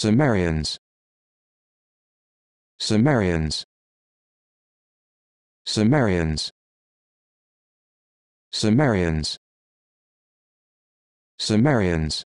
Sumerians Sumerians Sumerians Sumerians Sumerians